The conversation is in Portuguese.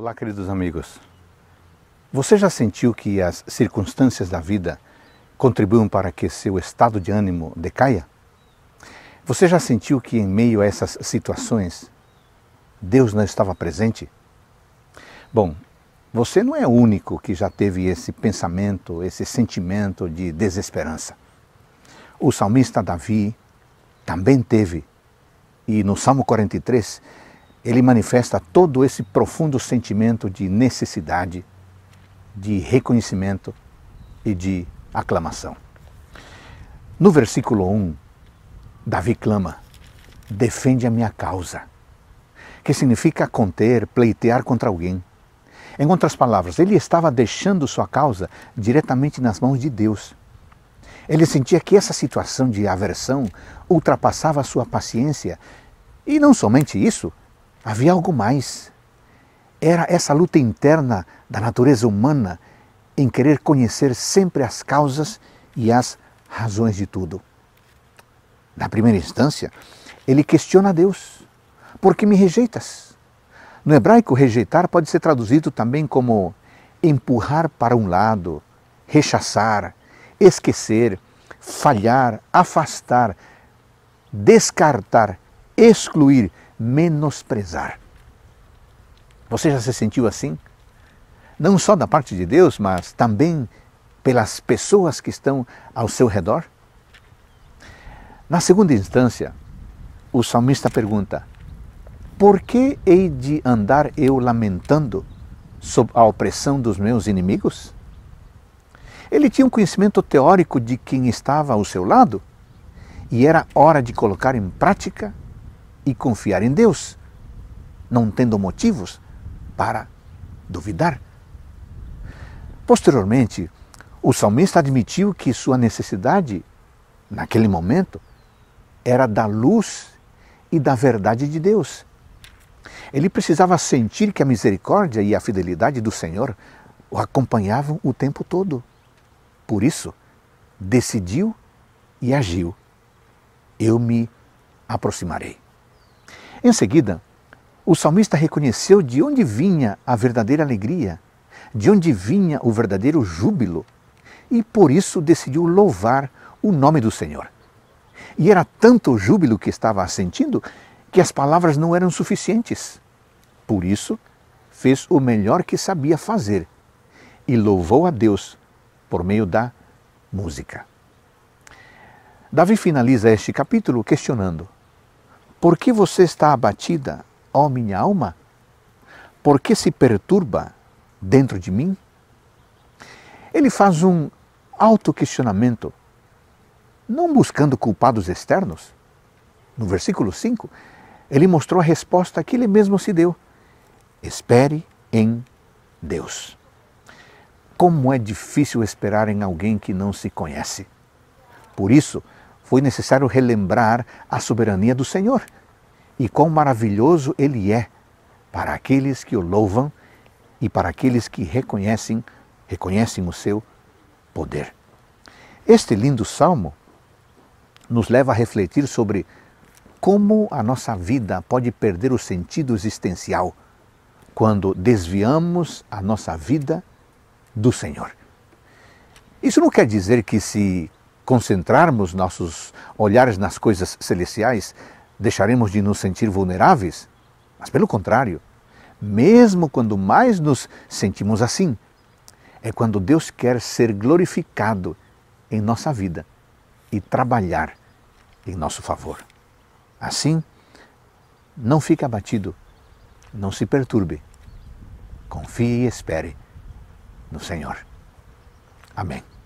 Olá, queridos amigos. Você já sentiu que as circunstâncias da vida contribuem para que seu estado de ânimo decaia? Você já sentiu que em meio a essas situações Deus não estava presente? Bom, você não é o único que já teve esse pensamento, esse sentimento de desesperança. O salmista Davi também teve. E no Salmo 43, ele manifesta todo esse profundo sentimento de necessidade, de reconhecimento e de aclamação. No versículo 1, Davi clama: defende a minha causa, que significa conter, pleitear contra alguém. Em outras palavras, ele estava deixando sua causa diretamente nas mãos de Deus. Ele sentia que essa situação de aversão ultrapassava sua paciência e não somente isso, Havia algo mais. Era essa luta interna da natureza humana em querer conhecer sempre as causas e as razões de tudo. Na primeira instância, ele questiona Deus: Por que me rejeitas? No hebraico, rejeitar pode ser traduzido também como empurrar para um lado, rechaçar, esquecer, falhar, afastar, descartar, excluir, menosprezar. Você já se sentiu assim? Não só da parte de Deus, mas também pelas pessoas que estão ao seu redor? Na segunda instância, o salmista pergunta: Por que hei de andar eu lamentando sob a opressão dos meus inimigos? Ele tinha um conhecimento teórico de quem estava ao seu lado e era hora de colocar em prática e confiar em Deus, não tendo motivos para duvidar. Posteriormente, o salmista admitiu que sua necessidade, naquele momento, era da luz e da verdade de Deus. Ele precisava sentir que a misericórdia e a fidelidade do Senhor o acompanhavam o tempo todo. Por isso, decidiu e agiu. Eu me aproximarei. Em seguida, o salmista reconheceu de onde vinha a verdadeira alegria, de onde vinha o verdadeiro júbilo, e por isso decidiu louvar o nome do Senhor. E era tanto o júbilo que estava sentindo que as palavras não eram suficientes. Por isso, fez o melhor que sabia fazer e louvou a Deus por meio da música. Davi finaliza este capítulo questionando: por que você está abatida, ó minha alma? Por que se perturba dentro de mim? Ele faz um autoquestionamento, não buscando culpados externos. No versículo 5, ele mostrou a resposta que ele mesmo se deu: espere em Deus. Como é difícil esperar em alguém que não se conhece. Por isso, foi necessário relembrar a soberania do Senhor e quão maravilhoso ele é para aqueles que o louvam e para aqueles que reconhecem, reconhecem o seu poder. Este lindo salmo nos leva a refletir sobre como a nossa vida pode perder o sentido existencial quando desviamos a nossa vida do Senhor. Isso não quer dizer que se concentrarmos nossos olhares nas coisas celestiais, deixaremos de nos sentir vulneráveis? Mas pelo contrário, mesmo quando mais nos sentimos assim, é quando Deus quer ser glorificado em nossa vida e trabalhar em nosso favor. Assim, não fique abatido, não se perturbe, confie e espere no Senhor. Amém.